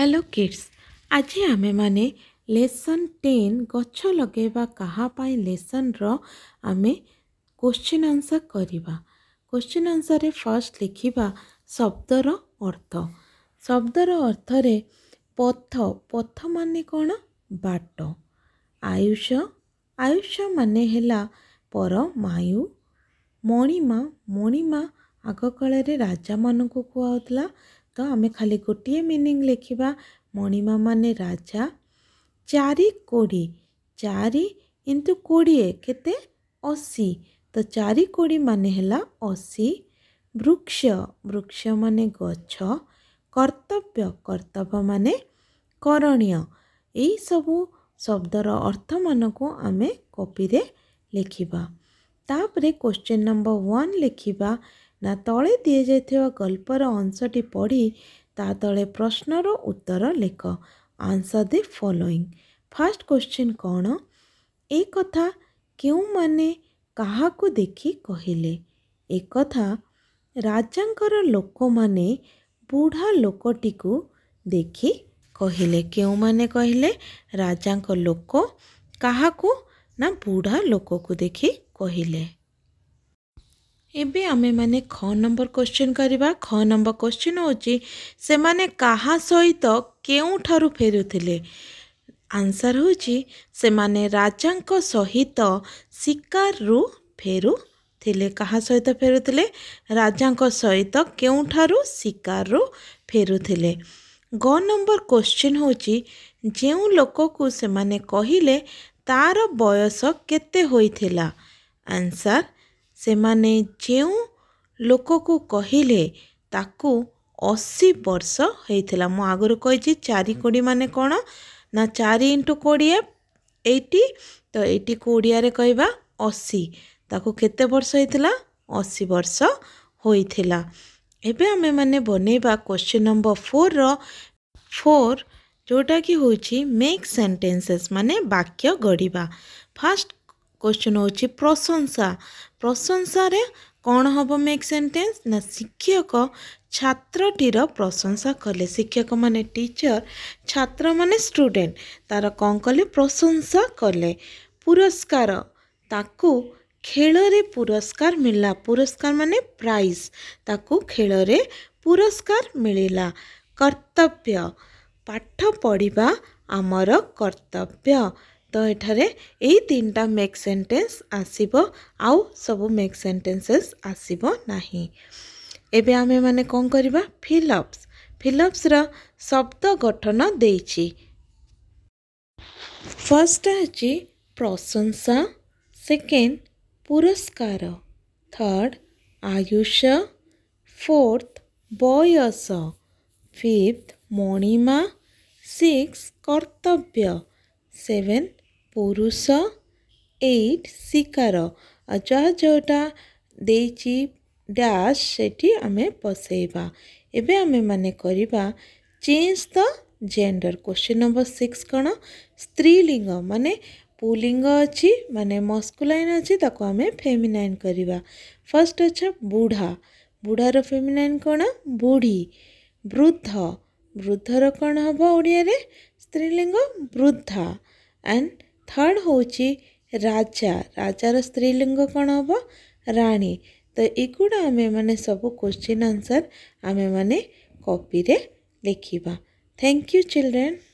hello kids ଆଜି ଆମେମାନେ lesson ten ଗଛ ଲଗାଇବା କାହା ପାଇଁ ଲେସନ୍ର ଆମେ କୋଶ୍ଚିନ୍ ଆନ୍ସର୍ କରିବା କୋଶ୍ଚିନ୍ ଆନ୍ସର୍ରେ ଫାଷ୍ଟ ଲେଖିବା ଶବ୍ଦର ଅର୍ଥ ଶବ୍ଦର ଅର୍ଥରେ ପଥ ପଥ ମାନେ କ'ଣ ବାଟ ଆୟୁଷ ଆୟୁଷ ମାନେ ହେଲା ପରମାୟୁ ମଣିମା ମଣିମା ଆଗକାଳରେ ରାଜାମାନଙ୍କୁ କୁହାଉଥିଲା ତ ଆମେ ଖାଲି ଗୋଟିଏ ମିନିଂ ଲେଖିବା ମଣିମା ମାନେ ରାଜା ଚାରି କୋଡ଼ି ଚାରି ଇଣ୍ଟୁ କୋଡ଼ିଏ କେତେ ଅଶୀ ତ ଚାରି କୋଡ଼ି ମାନେ ହେଲା ଅଶୀ ବୃକ୍ଷ ବୃକ୍ଷ ମାନେ ଗଛ କର୍ତ୍ତବ୍ୟ କର୍ତ୍ତବ୍ୟ ମାନେ କରଣୀୟ ଏହିସବୁ ଶବ୍ଦର ଅର୍ଥମାନଙ୍କୁ ଆମେ କପିରେ ଲେଖିବା ତାପରେ କୋଶ୍ଚିନ୍ ନମ୍ବର ୱାନ୍ ଲେଖିବା ନା ତଳେ ଦିଆଯାଇଥିବା ଗଳ୍ପର ଅଂଶଟି ପଢ଼ି ତା ତଳେ ପ୍ରଶ୍ନର ଉତ୍ତର ଲେଖ answer the following first question କ'ଣ ଏ କଥା କେଉଁମାନେ କାହାକୁ ଦେଖି କହିଲେ ଏକଥା ରାଜାଙ୍କର ଲୋକମାନେ ବୁଢ଼ା ଲୋକଟିକୁ ଦେଖି କହିଲେ କେଉଁମାନେ କହିଲେ ରାଜାଙ୍କ ଲୋକ କାହାକୁ ନା ବୁଢ଼ା ଲୋକକୁ ଦେଖି କହିଲେ ଏବେ ଆମେମାନେ ଖ ନମ୍ବର କ୍ୱେଶ୍ଚିନ୍ କରିବା ଖ ନମ୍ବର କୋଶ୍ଚିନ୍ ହେଉଛି ସେମାନେ କାହା ସହିତ କେଉଁଠାରୁ ଫେରୁଥିଲେ ଆନ୍ସର୍ ହେଉଛି ସେମାନେ ରାଜାଙ୍କ ସହିତ ଶିକାରରୁ ଫେରୁଥିଲେ କାହା ସହିତ ଫେରୁଥିଲେ ରାଜାଙ୍କ ସହିତ କେଉଁଠାରୁ ଶିକାରରୁ ଫେରୁଥିଲେ ଗ ନମ୍ବର କୋଶ୍ଚିନ୍ ହେଉଛି ଯେଉଁ ଲୋକକୁ ସେମାନେ କହିଲେ ତା'ର ବୟସ କେତେ ହୋଇଥିଲା ଆନ୍ସର୍ ସେମାନେ ଯେଉଁ ଲୋକକୁ କହିଲେ ତାକୁ ଅଶୀ ବର୍ଷ ହେଇଥିଲା ମୁଁ ଆଗରୁ କହିଛି ଚାରି କୋଡ଼ି ମାନେ କ'ଣ ନା ଚାରି ଇଣ୍ଟୁ କୋଡ଼ିଏ ଏଇଟି ତ ଏଇଟିକୁ ଓଡ଼ିଆରେ କହିବା ଅଶୀ ତାକୁ କେତେ ବର୍ଷ ହେଇଥିଲା ଅଶୀ ବର୍ଷ ହୋଇଥିଲା ଏବେ ଆମେମାନେ ବନେଇବା କୋଶ୍ଚିନ୍ ନମ୍ବର ଫୋର୍ର ଫୋର୍ ଯେଉଁଟାକି ହେଉଛି ମେକ୍ ସେଣ୍ଟେନ୍ସେସ୍ ମାନେ ବାକ୍ୟ ଗଢ଼ିବା ଫାଷ୍ଟ क्वेश्चन हो प्रशंसा प्रशंसा हम मेक सेन्टेन्स न शिक्षक छात्रटीर प्रशंसा कले शिक्षक टीचर छात्र स्टूडेंट तार कौन कले प्रशंसा कले पुरस्कार खेल पुरस्कार मिला पुरस्कार प्राइज त खेल पुरस्कार कर्तव्य पाठ आमर कर्तव्य ତ ଏଠାରେ ଏଇ ତିନିଟା ମେକ୍ ସେଣ୍ଟେନ୍ସ ଆସିବ ଆଉ ସବୁ ମେକ୍ ସେଣ୍ଟେନ୍ସେସ୍ ଆସିବ ନାହିଁ ଏବେ ଆମେମାନେ କ'ଣ କରିବା ଫିଲପ୍ସ ଫିଲପ୍ସର ଶବ୍ଦ ଗଠନ ଦେଇଛି ଫାର୍ଷ୍ଟ ହେଉଛି ପ୍ରଶଂସା ସେକେଣ୍ଡ ପୁରସ୍କାର ଥାର୍ଡ଼ ଆୟୁଷ ଫୋର୍ଥ ବୟସ ଫିଫ୍ଥ ମଣିମା ସିକ୍ସ କର୍ତ୍ତବ୍ୟ ସେଭେନ୍ ପୁରୁଷ ଏଇଟ୍ ଶିକାର ଆଉ ଯାହା ଯେଉଁଟା ଦେଇଛି ଡ୍ୟାସ୍ ସେଠି ଆମେ ବସେଇବା ଏବେ ଆମେମାନେ କରିବା change the gender question number six କ'ଣ ସ୍ତ୍ରୀଲିଙ୍ଗ ମାନେ ପୁଲିଙ୍ଗ ଅଛି ମାନେ ମସ୍କୁଲାଇନ୍ ଅଛି ତାକୁ ଆମେ ଫେମିନାଇନ୍ କରିବା ଫାର୍ଷ୍ଟ ଅଛି ବୁଢ଼ା ବୁଢ଼ାର ଫେମିନାଇନ୍ କ'ଣ ବୁଢ଼ୀ ବୃଦ୍ଧ ବୃଦ୍ଧର କ'ଣ ହେବ ଓଡ଼ିଆରେ ସ୍ତ୍ରୀଲିଙ୍ଗ ବୃଦ୍ଧା ଆଣ୍ଡ थर्ड हूँ राजा राजार स्त्रीलिंग कौन हम राणी तो युड़ा आम मैंने सब क्वेश्चन आंसर आम मैंने कपि लिखा थैंक यू चिल्ड्रेन